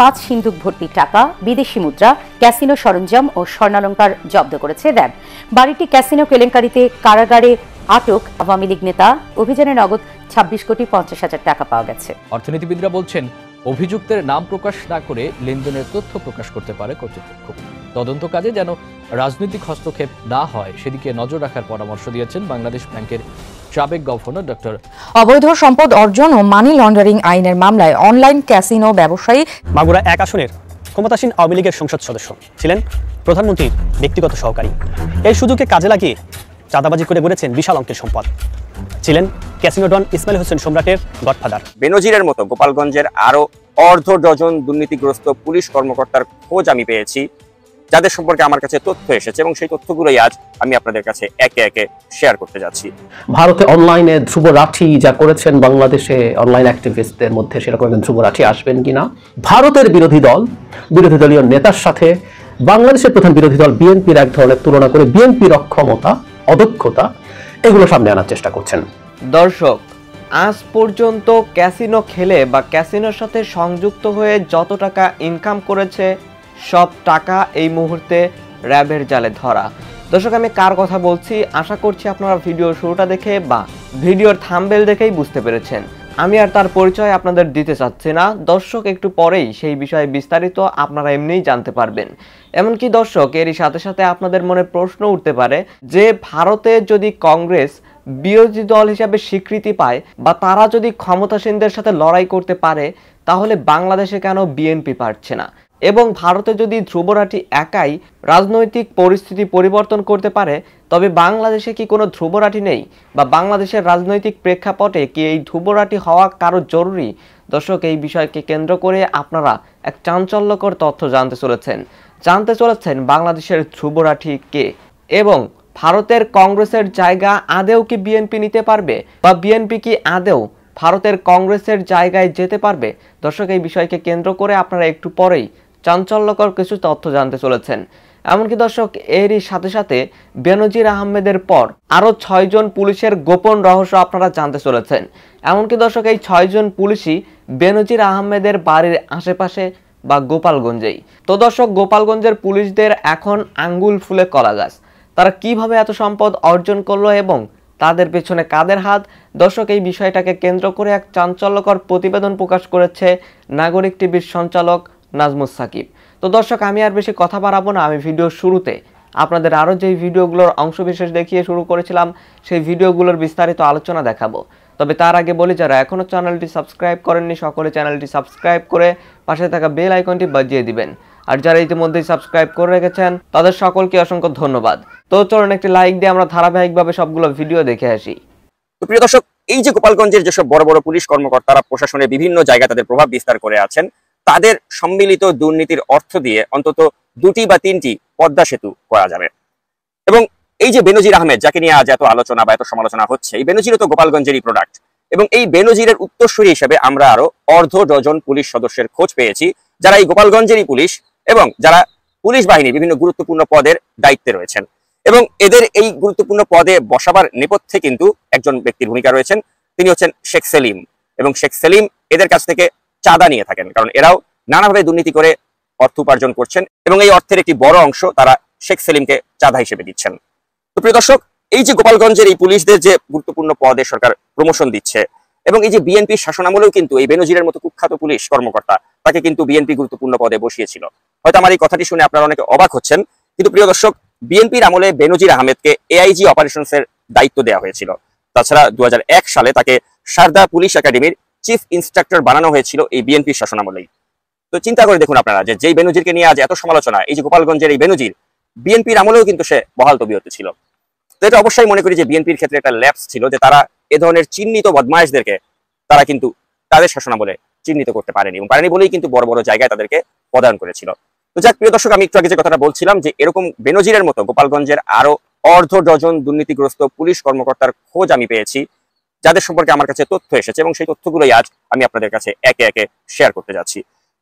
পাঁচ সিন্ধুক ভর্তি টাকা বিদেশি মুদ্রা ক্যাসিনো সরঞ্জাম ও স্বর্ণালঙ্কার জব্দ করেছে র্যাব বাড়িটি ক্যাসিনো কেলেঙ্কারিতে কারাগারে আটক আওয়ামী লীগ নেতা অভিযানে নগদ ছাব্বিশ কোটি পঞ্চাশ হাজার টাকা পাওয়া গেছে অর্থনীতিবিদরা বলছেন অভিযুক্তের নাম প্রকাশ না করে লেনদেনের তথ্য প্রকাশ করতে পারে কর্তৃপক্ষ তদন্ত কাজে যেন রাজনৈতিক হস্তক্ষেপ না হয় সেদিকে নজর রাখার পরামর্শ দিয়েছেন বাংলাদেশ ব্যাংকের সাবেক গভর্নর ডক্টর অবৈধ সম্পদ অর্জন ও মানি লন্ডারিং আইনের মামলায় অনলাইন ক্যাসিনো ব্যবসায়ী মাগুরা এক আসনের ক্ষমতাসীন আওয়ামী লীগের সংসদ সদস্য ছিলেন প্রধানমন্ত্রীর ব্যক্তিগত সহকারী এই সুযোগকে কাজে লাগিয়ে চাঁদাবাজি করে গড়েছেন বিশাল অঙ্কের সম্পদ ছিলেন ক্যাসিনোডন ইসমাইল হোসেন সম্রাটের গডফাদার বেনজিরের মতো গোপালগঞ্জের আরও অর্ধ ডজন দুর্নীতিগ্রস্ত পুলিশ কর্মকর্তার খোঁজ আমি পেয়েছি যাদের সম্পর্কে আমার কাছে তথ্য এসেছে এবং সেই তথ্যগুলোই আজ আমি আপনাদের কাছে একে একে শেয়ার করতে যাচ্ছি ভারতে অনলাইনে ধ্রুব রাঠি যা করেছেন বাংলাদেশে অনলাইন অ্যাক্টিভিস্টদের মধ্যে সেরকম একজন ধ্রুব রাঠি আসবেন কিনা ভারতের বিরোধী দল বিরোধী দলীয় নেতার সাথে বাংলাদেশের প্রধান বিরোধী দল বিএনপির এক ধরনের তুলনা করে বিএনপির অক্ষমতা অদক্ষতা এগুলো সামনে আনার চেষ্টা করছেন দর্শক আজ পর্যন্ত ক্যাসিনো খেলে বা ক্যাসিনোর সাথে সংযুক্ত হয়ে যত টাকা ইনকাম করেছে সব টাকা এই মুহূর্তে র্যাবের জালে ধরা দর্শক আমি কার কথা বলছি আশা করছি আপনারা ভিডিও শুরুটা দেখে বা ভিডিওর থাম্বেল দেখেই বুঝতে পেরেছেন আমি আর তার পরিচয় আপনাদের দিতে চাচ্ছি না দর্শক একটু পরেই সেই বিষয়ে বিস্তারিত আপনারা এমনিই জানতে পারবেন এমনকি দর্শক এরই সাথে সাথে আপনাদের মনে প্রশ্ন উঠতে পারে যে ভারতে যদি কংগ্রেস বিরোধী দল হিসাবে স্বীকৃতি পায় বা তারা যদি ক্ষমতাসীনদের সাথে লড়াই করতে পারে তাহলে বাংলাদেশে কেন বিএনপি পারছে না এবং ভারতে যদি ধ্রুবরাঠি একাই রাজনৈতিক পরিস্থিতি পরিবর্তন করতে পারে তবে বাংলাদেশে কি কোনো ধ্রুবরাঠি নেই বা বাংলাদেশের রাজনৈতিক প্রেক্ষাপটে কি এই ধ্রুবরাঠি হওয়া কারো জরুরি দর্শক এই বিষয়কে কেন্দ্র করে আপনারা এক চাঞ্চল্যকর তথ্য জানতে চলেছেন জানতে চলেছেন বাংলাদেশের ধ্রুবরাঠি কে এবং ভারতের কংগ্রেসের জায়গা আদেও কি বিএনপি নিতে পারবে বা বিএনপি কি আদেও ভারতের কংগ্রেসের জায়গায় যেতে পারবে দর্শক এই বিষয়কে কেন্দ্র করে আপনারা একটু পরেই চাঞ্চল্যকর কিছু তথ্য জানতে চলেছেন এমনকি দর্শক এরই সাথে সাথে বেনজির আহমেদের পর আরও ছয়জন পুলিশের গোপন রহস্য আপনারা জানতে চলেছেন এমনকি দর্শক এই ছয়জন পুলিশই বেনজির আহমেদের বাড়ির আশেপাশে বা গোপালগঞ্জেই তো দর্শক গোপালগঞ্জের পুলিশদের এখন আঙ্গুল ফুলে কলা গাছ তারা কিভাবে এত সম্পদ অর্জন করলো এবং তাদের পেছনে কাদের হাত দর্শক এই বিষয়টাকে কেন্দ্র করে এক চাঞ্চল্যকর প্রতিবেদন প্রকাশ করেছে নাগরিক টিভির সঞ্চালক নাজমুস সাকিব তো দর্শক আমি আর বেশি কথা বাড়াবো না আমি ভিডিও শুরুতে আপনাদের আরও যেই ভিডিওগুলোর অংশবিশেষ দেখিয়ে শুরু করেছিলাম সেই ভিডিওগুলোর বিস্তারিত আলোচনা দেখাবো তবে তার আগে বলি যারা এখনও চ্যানেলটি সাবস্ক্রাইব করেননি সকলে চ্যানেলটি সাবস্ক্রাইব করে পাশে থাকা বেল আইকনটি বাজিয়ে দিবেন আর যারা ইতিমধ্যেই সাবস্ক্রাইব করে রেখেছেন তাদের সকলকে অসংখ্য ধন্যবাদ তো চলুন একটি লাইক দিয়ে আমরা ধারাবাহিকভাবে সবগুলো ভিডিও দেখে আসি তো প্রিয় দর্শক এই যে গোপালগঞ্জের যেসব বড় বড় পুলিশ কর্মকর্তারা প্রশাসনের বিভিন্ন জায়গায় তাদের প্রভাব বিস্তার করে আছেন তাদের সম্মিলিত দুর্নীতির অর্থ দিয়ে অন্তত দুটি বা তিনটি পদ্মা সেতু করা যাবে এবং এই যে বেনজির আহমেদ যাকে নিয়ে আজ এত আলোচনা বা এত সমালোচনা হচ্ছে এই বেনজিরও তো গোপালগঞ্জেরই প্রোডাক্ট এবং এই বেনজিরের উত্তরসূরি হিসেবে আমরা আরো অর্ধ ডজন পুলিশ সদস্যের খোঁজ পেয়েছি যারা এই গোপালগঞ্জেরই পুলিশ এবং যারা পুলিশ বাহিনী বিভিন্ন গুরুত্বপূর্ণ পদের দায়িত্বে রয়েছেন এবং এদের এই গুরুত্বপূর্ণ পদে বসাবার নেপথ্যে কিন্তু একজন ব্যক্তির ভূমিকা রয়েছেন তিনি হচ্ছেন শেখ সেলিম এবং শেখ সেলিম এদের কাছ থেকে চাঁদা নিয়ে থাকেন কারণ এরাও নানাভাবে দুর্নীতি করে অর্থ উপার্জন করছেন এবং এই অর্থের একটি বড় অংশ তারা শেখ সেলিমকে চাঁদা হিসেবে দিচ্ছেন তো প্রিয় দর্শক এই যে গোপালগঞ্জের এই পুলিশদের যে গুরুত্বপূর্ণ পদে সরকার প্রমোশন দিচ্ছে এবং এই যে বিএনপির শাসনামলেও কিন্তু এই বেনজিরের মতো কুখ্যাত পুলিশ কর্মকর্তা তাকে কিন্তু বিএনপি গুরুত্বপূর্ণ পদে বসিয়েছিল হয়তো আমার এই কথাটি শুনে আপনারা অনেকে অবাক হচ্ছেন কিন্তু প্রিয় দর্শক বিএনপির আমলে বেনজির আহমেদকে এআইজি অপারেশনসের দায়িত্ব দেওয়া হয়েছিল তাছাড়া দু সালে তাকে সারদা পুলিশ একাডেমির চিফ ইন্সট্রাক্টর বানানো হয়েছিল এই বিএনপির শাসনামলেই তো চিন্তা করে দেখুন আপনারা যে যেই বেনুজিরকে নিয়ে আজ এত সমালোচনা এই যে গোপালগঞ্জের এই বেনুজির বিএনপির আমলেও কিন্তু সে বহাল তবিয়তে ছিল তো এটা অবশ্যই মনে করি যে বিএনপির ক্ষেত্রে একটা ল্যাপস ছিল যে তারা এ ধরনের চিহ্নিত বদমায়েশদেরকে তারা কিন্তু তাদের শাসনামলে চিহ্নিত করতে পারেনি এবং পারেনি বলেই কিন্তু বড় বড় জায়গায় তাদেরকে প্রদান করেছিল তো যাক প্রিয় দর্শক আমি একটু আগে যে কথাটা বলছিলাম যে এরকম বেনজিরের মতো গোপালগঞ্জের আরো অর্ধ ডজন দুর্নীতিগ্রস্ত পুলিশ কর্মকর্তার খোঁজ আমি পেয়েছি যাদের সম্পর্কে আমার কাছে তথ্য এসেছে এবং সেই তথ্যগুলোই আজ আমি আপনাদের কাছে একে একে শেয়ার করতে যাচ্ছি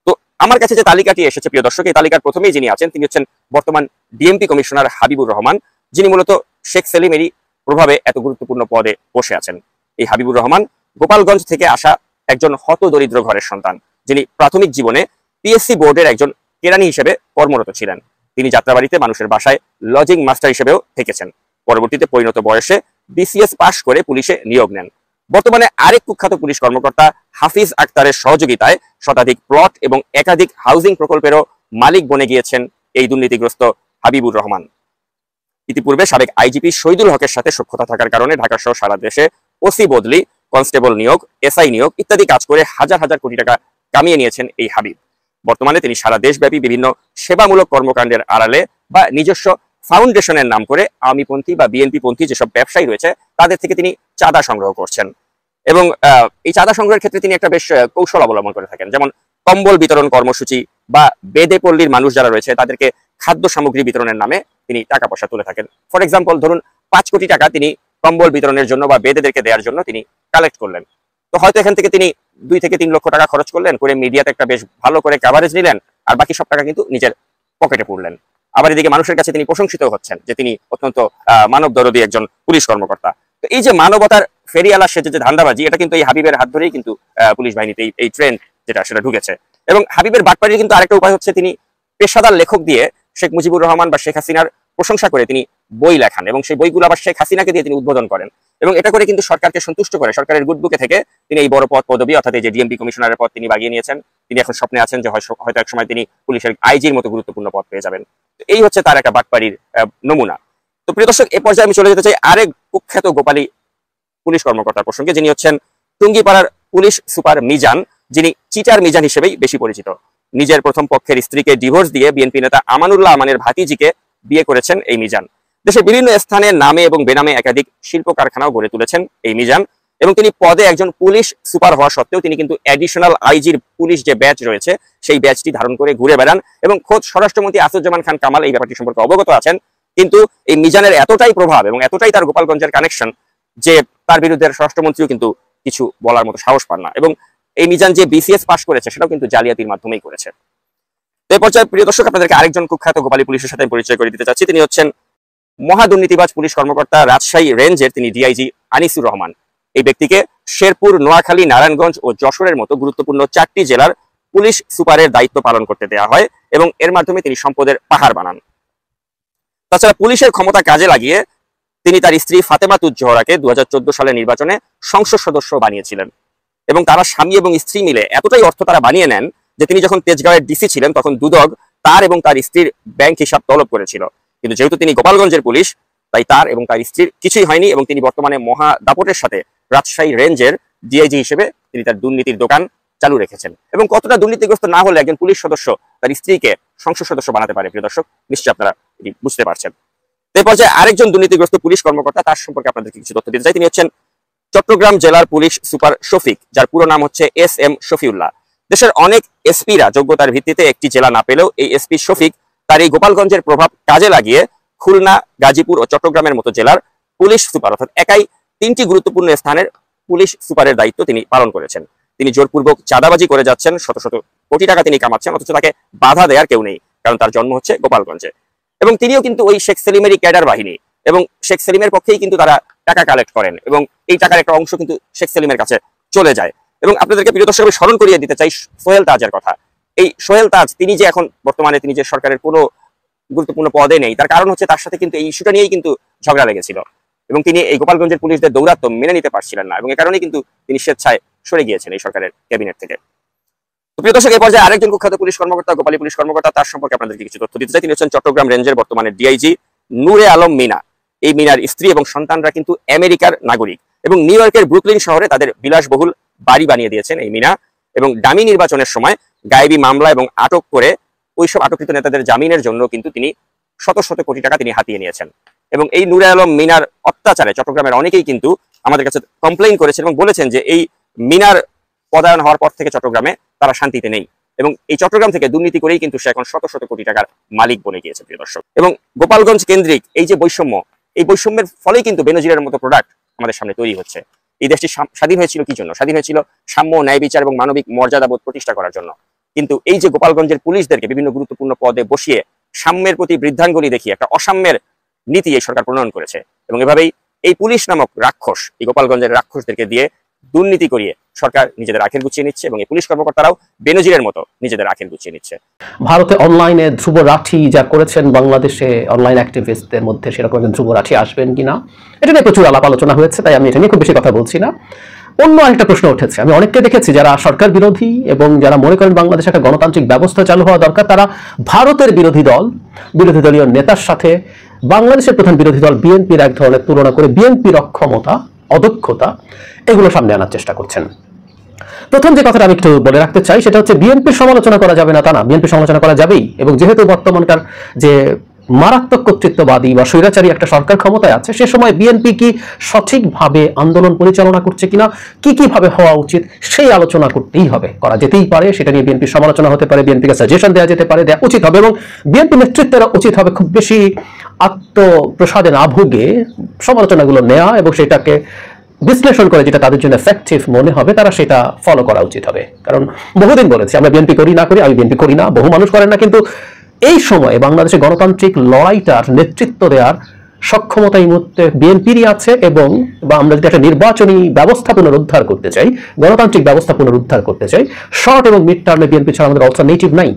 তো আমার কাছে যে তালিকাটি এসেছে প্রিয় দর্শক এই তালিকার প্রথমেই যিনি আছেন তিনি হচ্ছেন বর্তমান ডিএমপি কমিশনার হাবিবুর রহমান যিনি মূলত শেখ সেলিমেরই প্রভাবে এত গুরুত্বপূর্ণ পদে বসে আছেন এই হাবিবুর রহমান গোপালগঞ্জ থেকে আসা একজন হত দরিদ্র ঘরের সন্তান যিনি প্রাথমিক জীবনে পিএসসি বোর্ডের একজন কেরানি হিসেবে কর্মরত ছিলেন তিনি যাত্রাবাড়িতে মানুষের বাসায় লজিং মাস্টার হিসেবেও থেকেছেন পরবর্তীতে পরিণত বয়সে বিসিএস পাশ করে পুলিশে নিয়োগ নেন বর্তমানে আরেক কুখ্যাত পুলিশ কর্মকর্তা হাফিজ আক্তারের সহযোগিতায় শতাধিক প্লট এবং একাধিক হাউজিং প্রকল্পেরও মালিক বনে গিয়েছেন এই দুর্নীতিগ্রস্ত হাবিবুর রহমান ইতিপূর্বে সাবেক আইজিপি শহীদুল হকের সাথে সক্ষতা থাকার কারণে ঢাকা সহ সারা দেশে ওসি বদলি কনস্টেবল নিয়োগ এসআই নিয়োগ ইত্যাদি কাজ করে হাজার হাজার কোটি টাকা কামিয়ে নিয়েছেন এই হাবিব বর্তমানে তিনি সারা দেশব্যাপী বিভিন্ন সেবামূলক কর্মকাণ্ডের আড়ালে বা নিজস্ব ফাউন্ডেশনের নাম করে আওয়ামী পন্থী বা বিএনপি পন্থী যেসব ব্যবসায়ী রয়েছে তাদের থেকে তিনি চাঁদা সংগ্রহ করছেন এবং এই চাঁদা সংগ্রহের ক্ষেত্রে তিনি একটা বেশ কৌশল অবলম্বন করে থাকেন যেমন কম্বল বিতরণ কর্মসূচি বা বেদেপল্লির মানুষ যারা রয়েছে তাদেরকে খাদ্য সামগ্রী বিতরণের নামে তিনি টাকা পয়সা তুলে থাকেন ফর এক্সাম্পল ধরুন পাঁচ কোটি টাকা তিনি কম্বল বিতরণের জন্য বা বেদেদেরকে দেওয়ার জন্য তিনি কালেক্ট করলেন তো হয়তো এখান থেকে তিনি দুই থেকে তিন লক্ষ টাকা খরচ করলেন করে মিডিয়াতে একটা বেশ ভালো করে কাভারেজ নিলেন আর বাকি সব টাকা কিন্তু নিজের পকেটে পড়লেন আবার এদিকে মানুষের কাছে তিনি প্রশংসিত হচ্ছেন যে তিনি অত্যন্ত মানব দরদি একজন পুলিশ কর্মকর্তা তো এই যে মানবতার ফেরিয়ালা সেজে যে ধান্দাবাজি এটা কিন্তু এই হাবিবের হাত ধরেই কিন্তু পুলিশ বাহিনীতে এই ট্রেন যেটা সেটা ঢুকেছে এবং হাবিবের বাটপাড়ির কিন্তু আরেকটা উপায় হচ্ছে তিনি পেশাদার লেখক দিয়ে শেখ মুজিবুর রহমান বা শেখ হাসিনার প্রশংসা করে তিনি বই লেখান এবং সেই বইগুলো আবার শেখ হাসিনাকে দিয়ে তিনি উদ্বোধন করেন এবং এটা করে কিন্তু সরকারকে সন্তুষ্ট করে সরকারের গুডবুকে থেকে তিনি এই বড় পদ পদবী অর্থাৎ এই যে ডিএমপি কমিশনারের পদ তিনি বাগিয়ে নিয়েছেন তিনি এখন স্বপ্নে আছেন যে হয়তো এক সময় তিনি পুলিশের আইজির মতো গুরুত্বপূর্ণ পদ পেয়ে যাবেন এই হচ্ছে তার একটা বাটপাড়ির নমুনা তো প্রিয় দর্শক এ পর্যায়ে আমি চলে যেতে চাই আরেক কুখ্যাত গোপালী পুলিশ কর্মকর্তার প্রসঙ্গে যিনি হচ্ছেন টুঙ্গিপাড়ার পুলিশ সুপার মিজান যিনি চিটার মিজান হিসেবেই বেশি পরিচিত নিজের প্রথম পক্ষের স্ত্রীকে ডিভোর্স দিয়ে বিএনপি নেতা আমানুল্লাহ আমানের ভাতিজিকে বিয়ে করেছেন এই মিজান দেশের বিভিন্ন স্থানে নামে এবং বেনামে একাধিক শিল্প কারখানাও গড়ে তুলেছেন এই মিজান এবং তিনি পদে একজন পুলিশ সুপার হওয়া সত্ত্বেও তিনি কিন্তু অ্যাডিশনাল আইজির পুলিশ যে ব্যাচ রয়েছে সেই ব্যাচটি ধারণ করে ঘুরে বেড়ান এবং খোদ স্বরাষ্ট্রমন্ত্রী আসুজ্জামান খান কামাল এই ব্যাপারটি সম্পর্কে অবগত আছেন কিন্তু এই মিজানের এতটাই প্রভাব এবং এতটাই তার গোপালগঞ্জের কানেকশন যে তার বিরুদ্ধে স্বরাষ্ট্রমন্ত্রীও কিন্তু কিছু বলার মতো সাহস পান না এবং এই মিজান যে বিসিএস পাশ করেছে সেটাও কিন্তু জালিয়াতির মাধ্যমেই করেছে এই পর্যায়ে প্রিয় দর্শক আপনাদেরকে আরেকজন কুখ্যাত গোপালী পুলিশের সাথে পরিচয় করে দিতে চাচ্ছি তিনি হচ্ছেন মহাদুর্নীতিবাজ পুলিশ কর্মকর্তা রাজশাহী রেঞ্জের তিনি ডিআইজি আনিসুর রহমান এই ব্যক্তিকে শেরপুর নোয়াখালী নারায়ণগঞ্জ ও যশোরের মতো গুরুত্বপূর্ণ চারটি জেলার পুলিশ সুপারের দায়িত্ব পালন করতে দেয়া হয় এবং এর মাধ্যমে তিনি সম্পদের পাহাড় বানান তাছাড়া পুলিশের ক্ষমতা কাজে লাগিয়ে তিনি তার স্ত্রী ফাতেমা তুজ্জোহরাকে দু সালের নির্বাচনে সংসদ সদস্য বানিয়েছিলেন এবং তারা স্বামী এবং স্ত্রী মিলে এতটাই অর্থ তারা বানিয়ে নেন যে তিনি যখন তেজগাঁওয়ের ডিসি ছিলেন তখন দুদক তার এবং তার স্ত্রীর ব্যাংক হিসাব তলব করেছিল কিন্তু যেহেতু তিনি গোপালগঞ্জের পুলিশ তাই তার এবং তার স্ত্রীর কিছুই হয়নি এবং তিনি বর্তমানে মহা দাপটের সাথে রাজশাহী রেঞ্জের ডিআইজি হিসেবে তিনি তার দুর্নীতির দোকান চালু রেখেছেন এবং কতটা দুর্নীতিগ্রস্ত না হলে একজন পুলিশ সদস্য তার স্ত্রীকে সংসদ সদস্য বানাতে পারে প্রিয় দর্শক নিশ্চয় আপনারা এটি বুঝতে পারছেন তো এই পর্যায়ে আরেকজন দুর্নীতিগ্রস্ত পুলিশ কর্মকর্তা তার সম্পর্কে আপনাদেরকে কিছু তথ্য দিতে চাই তিনি হচ্ছেন চট্টগ্রাম জেলার পুলিশ সুপার শফিক যার পুরো নাম হচ্ছে এস এম শফিউল্লাহ দেশের অনেক এসপিরা যোগ্যতার ভিত্তিতে একটি জেলা না পেলেও এই এসপি শফিক তার এই গোপালগঞ্জের প্রভাব কাজে লাগিয়ে খুলনা গাজীপুর ও চট্টগ্রামের মতো জেলার পুলিশ সুপার অর্থাৎ একাই তিনটি গুরুত্বপূর্ণ স্থানের পুলিশ সুপারের দায়িত্ব তিনি পালন করেছেন তিনি জোরপূর্বক চাঁদাবাজি করে যাচ্ছেন শত শত কোটি টাকা তিনি কামাচ্ছেন অথচ তাকে বাধা দেওয়ার কেউ নেই কারণ তার জন্ম হচ্ছে গোপালগঞ্জে এবং তিনিও কিন্তু ওই শেখ সেলিমেরই ক্যাডার বাহিনী এবং শেখ সেলিমের পক্ষেই কিন্তু তারা টাকা কালেক্ট করেন এবং এই টাকার একটা অংশ কিন্তু শেখ সেলিমের কাছে চলে যায় এবং আপনাদেরকে প্রিয় দর্শক আমি স্মরণ করিয়ে দিতে চাই সোহেল তাজের কথা এই সোহেল তাজ তিনি যে এখন বর্তমানে তিনি যে সরকারের কোনো গুরুত্বপূর্ণ পদে নেই তার কারণ হচ্ছে তার সাথে কিন্তু এই ইস্যুটা নিয়েই কিন্তু ঝগড়া লেগেছিল এবং তিনি এই গোপালগঞ্জের পুলিশদের দৌরাত্ম মেনে নিতে পারছিলেন না এবং এ কারণে কিন্তু তিনি স্বেচ্ছায় সরে গিয়েছেন এই সরকারের ক্যাবিনেট থেকে প্রিয় দর্শক পর্যায়ে আরেকজন কুখ্যাত পুলিশ কর্মকর্তা গোপালী পুলিশ কর্মকর্তা তার সম্পর্কে আপনাদেরকে কিছু তথ্য দিতে চাই তিনি হচ্ছেন চট্টগ্রাম রেঞ্জের বর্তমানে ডিআইজি নূরে আলম মিনা এই মিনার স্ত্রী এবং সন্তানরা কিন্তু আমেরিকার নাগরিক এবং নিউ ইয়র্কের ব্রুকলিন শহরে তাদের বিলাসবহুল বাড়ি বানিয়ে দিয়েছেন এই মিনা এবং দামি নির্বাচনের সময় গায়েবী মামলা এবং আটক করে ওইসব আটককৃত নেতাদের জামিনের জন্য কিন্তু তিনি শত শত কোটি টাকা তিনি হাতিয়ে নিয়েছেন এবং এই নুরে আলম মিনার অত্যাচারে চট্টগ্রামের অনেকেই কিন্তু আমাদের কাছে কমপ্লেইন করেছেন এবং বলেছেন যে এই মিনার পদায়ন হওয়ার পর থেকে চট্টগ্রামে তারা শান্তিতে নেই এবং এই চট্টগ্রাম থেকে দুর্নীতি করেই কিন্তু সে এখন শত শত কোটি টাকার মালিক বনে গিয়েছে প্রিয় দর্শক এবং গোপালগঞ্জ কেন্দ্রিক এই যে বৈষম্য এই বৈষম্যের ফলে কিন্তু বেনজিরের মতো প্রোডাক্ট আমাদের সামনে তৈরি হচ্ছে এই দেশটি স্বাধীন হয়েছিল কি জন্য স্বাধীন হয়েছিল সাম্য ন্যায় বিচার এবং মানবিক মর্যাদাবোধ প্রতিষ্ঠা করার জন্য কিন্তু এই যে গোপালগঞ্জের পুলিশদেরকে বিভিন্ন গুরুত্বপূর্ণ পদে বসিয়ে সাম্যের প্রতি বৃদ্ধাঙ্গুলি দেখিয়ে একটা অসাম্যের নীতি এই সরকার প্রণয়ন করেছে এবং এভাবেই এই পুলিশ নামক রাক্ষস এই গোপালগঞ্জের রাক্ষসদেরকে দিয়ে দুর্নীতি করিয়ে সরকার নিজেদের আখের গুছিয়ে নিচ্ছে এবং এই পুলিশ কর্মকর্তারাও বেনজিরের মতো নিজেদের আখের গুছিয়ে নিচ্ছে ভারতে অনলাইনে ধ্রুব রাঠি যা করেছেন বাংলাদেশে অনলাইন অ্যাক্টিভিস্টদের মধ্যে সেরকম ধ্রুব রাঠি আসবেন কিনা এটা নিয়ে প্রচুর আলাপ আলোচনা হয়েছে তাই আমি এটা নিয়ে খুব বেশি কথা বলছি না অন্য একটা প্রশ্ন উঠেছে আমি অনেককে দেখেছি যারা সরকার বিরোধী এবং যারা মনে করেন বাংলাদেশে একটা গণতান্ত্রিক ব্যবস্থা চালু হওয়া দরকার তারা ভারতের বিরোধী দল বিরোধী দলীয় নেতার সাথে বাংলাদেশের প্রধান বিরোধী দল বিএনপির এক ধরনের তুলনা করে বিএনপির অক্ষমতা অদক্ষতা এগুলো সামনে আনার চেষ্টা করছেন প্রথম যে কথাটা আমি একটু বলে রাখতে চাই সেটা হচ্ছে বিএনপির সমালোচনা করা যাবে না তা না বিএনপি সমালোচনা করা যাবেই এবং যেহেতু বর্তমানকার যে মারাত্মক কর্তৃত্ববাদী বা স্বৈরাচারী একটা সরকার ক্ষমতায় আছে সে সময় বিএনপি কি সঠিকভাবে আন্দোলন পরিচালনা করছে কিনা কি কিভাবে হওয়া উচিত সেই আলোচনা করতেই হবে করা যেতেই পারে সেটা নিয়ে বিএনপি সমালোচনা হতে পারে বিএনপিকে সাজেশন দেওয়া যেতে পারে দেওয়া উচিত হবে এবং বিএনপি নেতৃত্বের উচিত হবে খুব বেশি আত্মপ্রসাদে না ভুগে সমালোচনাগুলো নেওয়া এবং সেটাকে বিশ্লেষণ করে যেটা তাদের জন্য এফেক্টিভ মনে হবে তারা সেটা ফলো করা উচিত হবে কারণ বহুদিন বলেছি আমরা বিএনপি করি না করি আমি বিএনপি করি না বহু মানুষ করেন না কিন্তু এই সময়ে বাংলাদেশে গণতান্ত্রিক লড়াইটার নেতৃত্ব দেওয়ার সক্ষমতা এই মুহূর্তে বিএনপিরই আছে এবং বা আমরা যদি একটা নির্বাচনী ব্যবস্থা পুনরুদ্ধার করতে চাই গণতান্ত্রিক ব্যবস্থা পুনরুদ্ধার করতে চাই শর্ট এবং মিড টার্মে বিএনপি ছাড়া আমাদের অল্টারনেটিভ নাই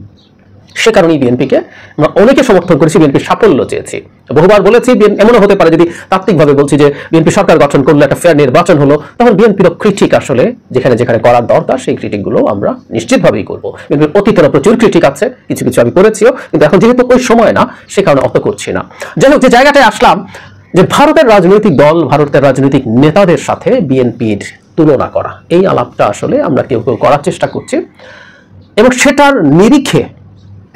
সে কারণেই বিএনপিকে আমরা অনেকে সমর্থন করেছি বিএনপির সাফল্য চেয়েছি বহুবার বলেছি এমনও হতে পারে যদি তাত্ত্বিকভাবে বলছি যে বিএনপি সরকার গঠন করলে একটা ফেয়ার নির্বাচন হলো তখন বিএনপির ক্রিটিক আসলে যেখানে যেখানে করার দরকার সেই ক্রিটিকগুলো আমরা নিশ্চিতভাবেই করবো বিএনপির অতীতেরও প্রচুর ক্রিটিক আছে কিছু কিছু আমি করেছিও কিন্তু এখন যেহেতু ওই সময় না সে কারণে অত করছি না যাই হোক যে জায়গাটায় আসলাম যে ভারতের রাজনৈতিক দল ভারতের রাজনৈতিক নেতাদের সাথে বিএনপির তুলনা করা এই আলাপটা আসলে আমরা কেউ কেউ করার চেষ্টা করছি এবং সেটার নিরিখে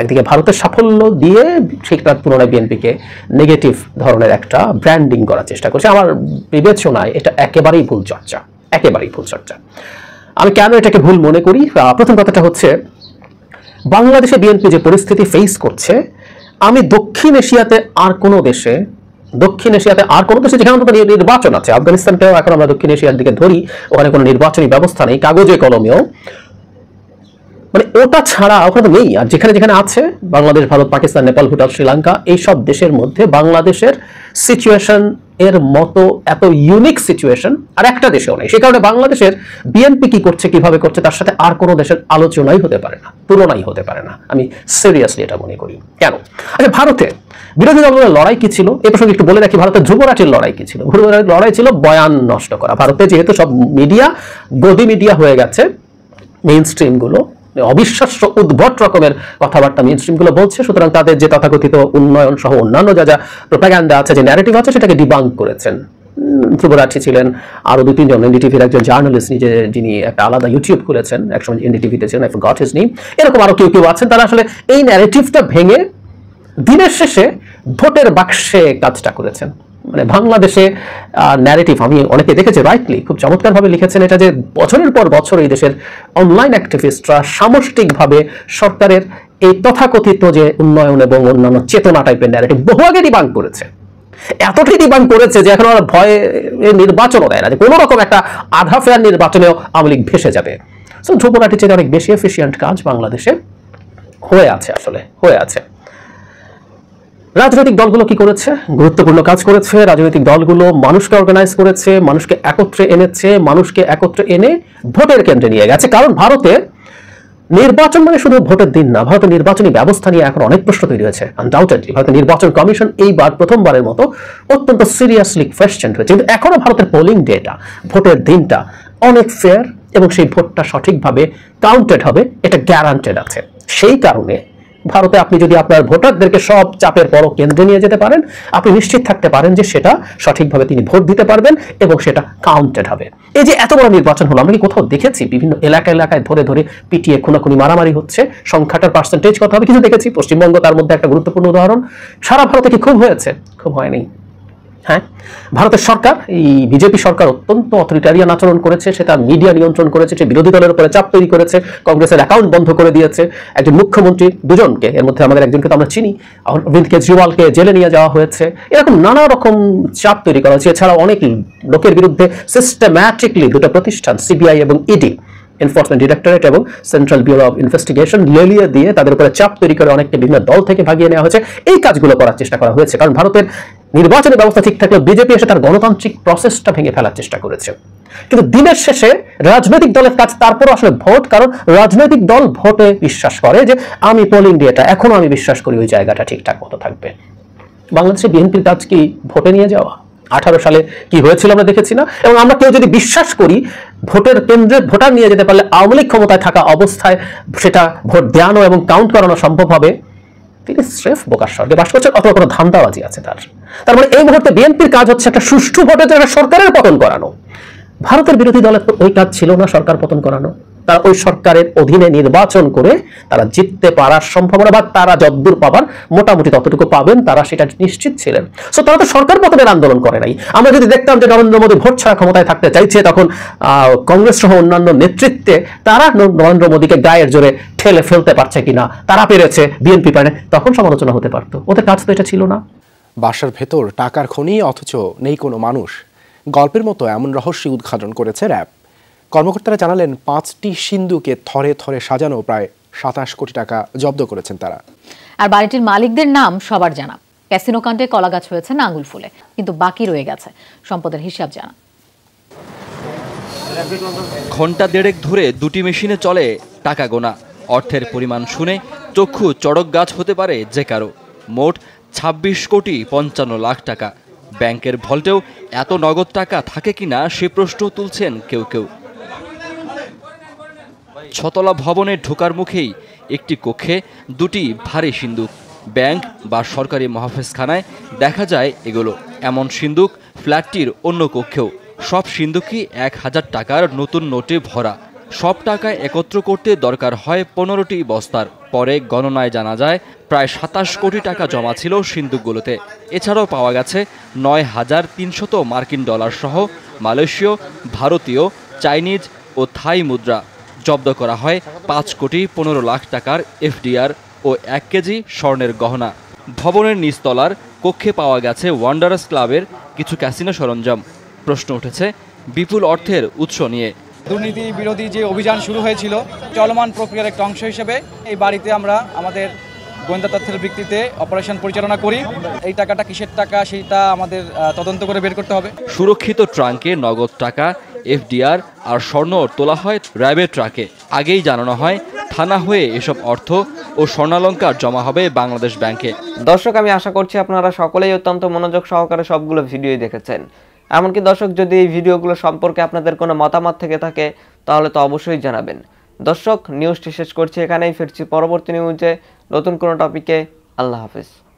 একদিকে ভারতের সাফল্য দিয়ে শেখনাথ পুনরায় বিএনপিকে নেগেটিভ ধরনের একটা ব্র্যান্ডিং করার চেষ্টা করছে আমার বিবেচনায় এটা একেবারেই ভুল চর্চা একেবারেই ভুল চর্চা আমি কেন এটাকে ভুল মনে করি প্রথম কথাটা হচ্ছে বাংলাদেশে বিএনপি যে পরিস্থিতি ফেস করছে আমি দক্ষিণ এশিয়াতে আর কোনো দেশে দক্ষিণ এশিয়াতে আর কোনো দেশে যেখানে অন্তত নির্বাচন আছে আফগানিস্তানকেও এখন আমরা দক্ষিণ এশিয়ার দিকে ধরি ওখানে কোনো নির্বাচনী ব্যবস্থা নেই কাগজে কলমেও মানে ওটা ছাড়া ওখানে তো নেই আর যেখানে যেখানে আছে বাংলাদেশ ভারত পাকিস্তান নেপাল ভুটান শ্রীলঙ্কা সব দেশের মধ্যে বাংলাদেশের সিচুয়েশন এর মতো এত ইউনিক সিচুয়েশন আর একটা দেশেও নেই সে কারণে বাংলাদেশের বিএনপি কি করছে কিভাবে করছে তার সাথে আর কোনো দেশের আলোচনাই হতে পারে না তুলনাই হতে পারে না আমি সিরিয়াসলি এটা মনে করি কেন আচ্ছা ভারতে বিরোধী দলগুলোর লড়াই কি ছিল এ প্রসঙ্গে একটু বলে রাখি ভারতের যুবরাজের লড়াই কি ছিল যুবরাজের লড়াই ছিল বয়ান নষ্ট করা ভারতে যেহেতু সব মিডিয়া গদি মিডিয়া হয়ে গেছে মেইন স্ট্রিমগুলো মানে অবিশ্বাস্য উদ্ভট রকমের কথাবার্তা মেন স্ট্রিমগুলো বলছে সুতরাং তাদের যে তথাকথিত উন্নয়ন সহ অন্যান্য যা যা প্রোপাগ্যান্ডা আছে যে ন্যারেটিভ আছে সেটাকে ডিবাং করেছেন ধ্রুবরাঠি ছিলেন আরও দু তিনজন এনডিটিভির একজন জার্নালিস্ট নিজে যিনি একটা আলাদা ইউটিউব খুলেছেন একসময় এনডিটিভিতে ছিলেন এখন গট হিজ নেই এরকম আরও কেউ কেউ আছেন তারা আসলে এই ন্যারেটিভটা ভেঙে দিনের শেষে ভোটের বাক্সে কাজটা করেছেন মানে বাংলাদেশে ন্যারেটিভ আমি অনেকে দেখেছি রাইটলি খুব চমৎকারভাবে লিখেছেন এটা যে বছরের পর বছর এই দেশের অনলাইন অ্যাক্টিভিস্টরা সামষ্টিকভাবে সরকারের এই তথাকথিত যে উন্নয়ন এবং অন্যান্য চেতনা টাইপের ন্যারেটিভ বহু আগে ডিবাং করেছে এতটাই ডিবাং করেছে যে এখন আর ভয়ে নির্বাচনও দেয় না যে কোনো রকম একটা আধা ফেয়ার নির্বাচনেও আওয়ামী লীগ ভেসে যাবে সো ধ্রুবনাটির চেয়ে অনেক বেশি এফিসিয়েন্ট কাজ বাংলাদেশে হয়ে আছে আসলে হয়ে আছে রাজনৈতিক দলগুলো কি করেছে গুরুত্বপূর্ণ কাজ করেছে রাজনৈতিক দলগুলো মানুষকে অর্গানাইজ করেছে মানুষকে একত্রে এনেছে মানুষকে একত্রে এনে ভোটের কেন্দ্রে নিয়ে গেছে কারণ ভারতে নির্বাচন মানে শুধু ভোটের দিন না ভারতের নির্বাচনী ব্যবস্থা নিয়ে এখন অনেক প্রশ্ন তৈরি হয়েছে আনডাউটেডলি ভারতের নির্বাচন কমিশন এইবার প্রথমবারের মতো অত্যন্ত সিরিয়াসলি কোয়েশ্চেন হয়েছে কিন্তু এখনো ভারতের পোলিং ডেটা ভোটের দিনটা অনেক ফেয়ার এবং সেই ভোটটা সঠিকভাবে কাউন্টেড হবে এটা গ্যারান্টেড আছে সেই কারণে ভারতে আপনি যদি আপনার ভোটারদেরকে সব চাপের বড় কেন্দ্রে নিয়ে যেতে পারেন আপনি নিশ্চিত থাকতে পারেন যে সেটা সঠিকভাবে তিনি ভোট দিতে পারবেন এবং সেটা কাউন্টেড হবে এই যে এত বড় নির্বাচন হলো আমরা কি কোথাও দেখেছি বিভিন্ন এলাকা এলাকায় ধরে ধরে পিটিয়ে খুনাখুনি মারামারি হচ্ছে সংখ্যাটার পার্সেন্টেজ কথা হবে কিছু দেখেছি পশ্চিমবঙ্গ তার মধ্যে একটা গুরুত্বপূর্ণ উদাহরণ সারা ভারতে কি খুব হয়েছে খুব হয়নি হ্যাঁ ভারতের সরকার এই বিজেপি সরকার অত্যন্ত অথরিটারিয়ান আচরণ করেছে সে তার মিডিয়া নিয়ন্ত্রণ করেছে সে বিরোধী দলের উপরে চাপ তৈরি করেছে কংগ্রেসের অ্যাকাউন্ট বন্ধ করে দিয়েছে একজন মুখ্যমন্ত্রী দুজনকে এর মধ্যে আমাদের একজনকে তো আমরা চিনি অরবিন্দ কেজরিওয়ালকে জেলে নিয়ে যাওয়া হয়েছে এরকম নানা রকম চাপ তৈরি করা হয়েছে এছাড়াও অনেক লোকের বিরুদ্ধে সিস্টেম্যাটিকলি দুটো প্রতিষ্ঠান সিবিআই এবং ইডি e এনফোর্সমেন্ট ডিরেক্টরেট এবং সেন্ট্রাল ব্যুরো অফ ইনভেস্টিগেশন লেলিয়ে দিয়ে তাদের উপরে চাপ তৈরি করে অনেককে বিভিন্ন দল থেকে ভাগিয়ে নেওয়া হয়েছে এই কাজগুলো করার চেষ্টা করা হয়েছে কারণ ভারতের নির্বাচনী ব্যবস্থা ঠিক থাকলেও বিজেপি এসে তার গণতান্ত্রিক প্রসেসটা ভেঙে ফেলার চেষ্টা করেছে কিন্তু দিনের শেষে রাজনৈতিক দলের কাজ তারপরও আসলে ভোট কারণ রাজনৈতিক দল ভোটে বিশ্বাস করে যে আমি পোলিং ডেটা এখনো আমি বিশ্বাস করি ওই জায়গাটা ঠিকঠাক মতো থাকবে বাংলাদেশে বিএনপির কাজ কি ভোটে নিয়ে যাওয়া আঠারো সালে কি হয়েছিল আমরা দেখেছি না এবং আমরা কেউ যদি বিশ্বাস করি ভোটের কেন্দ্রে ভোটার নিয়ে যেতে পারলে আওয়ামী লীগ ক্ষমতায় থাকা অবস্থায় সেটা ভোট দেওয়ানো এবং কাউন্ট করানো সম্ভব হবে তিনি স্রেফ বোকার স্বর্গে বাস করছেন অথবা কোনো ধান্দাবাজি আছে তার তারপরে মানে এই মুহূর্তে বিএনপির কাজ হচ্ছে একটা সুষ্ঠু ভোটে একটা সরকারের পতন করানো ভারতের বিরোধী দলের ওই কাজ ছিল না সরকার পতন করানো তারা ওই সরকারের অধীনে নির্বাচন করে তারা জিততে পারার সম্ভাবনা বা তারা যদ্দূর পাবার মোটামুটি ততটুকু পাবেন তারা সেটা নিশ্চিত ছিলেন সো তারা তো সরকার পতনের আন্দোলন করে নাই আমরা যদি দেখতাম যে নরেন্দ্র মোদী ভোট ছাড়া ক্ষমতায় থাকতে চাইছে তখন কংগ্রেস সহ অন্যান্য নেতৃত্বে তারা নরেন্দ্র মোদীকে গায়ের জোরে ঠেলে ফেলতে পারছে কিনা তারা পেরেছে বিএনপি পারে তখন সমালোচনা হতে পারতো ওদের কাজ তো এটা ছিল না বাসার ভেতর টাকার খনি অথচ নেই কোনো মানুষ গল্পের মতো এমন রহস্য উদ্ঘাটন করেছে র্যাব কর্মকর্তারা জানালেন পাঁচটি সিন্ধুকে থরে থরে সাজানো প্রায় সাতাশ কোটি টাকা জব্দ করেছেন তারা আর বাড়িটির মালিকদের নাম সবার জানা ক্যাসিনো কাণ্ডে কলাগাছ হয়েছে না আঙুল ফুলে কিন্তু বাকি রয়ে গেছে সম্পদের হিসাব জানা ঘন্টা দেড়েক ধরে দুটি মেশিনে চলে টাকা গোনা অর্থের পরিমাণ শুনে চক্ষু চড়ক গাছ হতে পারে যে কারো মোট ২৬ কোটি পঞ্চান্ন লাখ টাকা ব্যাংকের ভল্টেও এত নগদ টাকা থাকে কিনা সে প্রশ্ন তুলছেন কেউ কেউ ছতলা ভবনে ঢোকার মুখেই একটি কক্ষে দুটি ভারী সিন্দুক ব্যাংক বা সরকারি মহাফেজখানায় দেখা যায় এগুলো এমন সিন্দুক ফ্ল্যাটটির অন্য কক্ষেও সব সিন্দুকই এক হাজার টাকার নতুন নোটে ভরা সব টাকা একত্র করতে দরকার হয় পনেরোটি বস্তার পরে গণনায় জানা যায় প্রায় সাতাশ কোটি টাকা জমা ছিল সিন্দুকগুলোতে এছাড়াও পাওয়া গেছে নয় হাজার তিনশত মার্কিন ডলার সহ মালয়েশীয় ভারতীয় চাইনিজ ও থাই মুদ্রা জব্দ করা হয় পাঁচ কোটি পনেরো লাখ টাকার এফডিআর ও এক কেজি স্বর্ণের গহনা ভবনের নিচতলার কক্ষে পাওয়া গেছে ওয়ান্ডারাস ক্লাবের কিছু ক্যাসিনো সরঞ্জাম প্রশ্ন উঠেছে বিপুল অর্থের উৎস নিয়ে দুর্নীতি বিরোধী যে অভিযান শুরু হয়েছিল চলমান প্রক্রিয়ার একটা অংশ হিসেবে এই বাড়িতে আমরা আমাদের গোয়েন্দা তথ্যের ভিত্তিতে অপারেশন পরিচালনা করি এই টাকাটা কিসের টাকা সেটা আমাদের তদন্ত করে বের করতে হবে সুরক্ষিত ট্রাঙ্কে নগদ টাকা এফডিআর আর স্বর্ণ তোলা হয় র্যাবের ট্রাকে আগেই জানানো হয় থানা হয়ে এসব অর্থ ও স্বর্ণালঙ্কার জমা হবে বাংলাদেশ ব্যাংকে দর্শক আমি আশা করছি আপনারা সকলেই অত্যন্ত মনোযোগ সহকারে সবগুলো ভিডিও দেখেছেন এমনকি দর্শক যদি এই ভিডিওগুলো সম্পর্কে আপনাদের কোনো মতামত থেকে থাকে তাহলে তো অবশ্যই জানাবেন দর্শক নিউজটি শেষ করছি এখানেই ফিরছি পরবর্তী নিউজে নতুন কোনো টপিকে আল্লাহ হাফিজ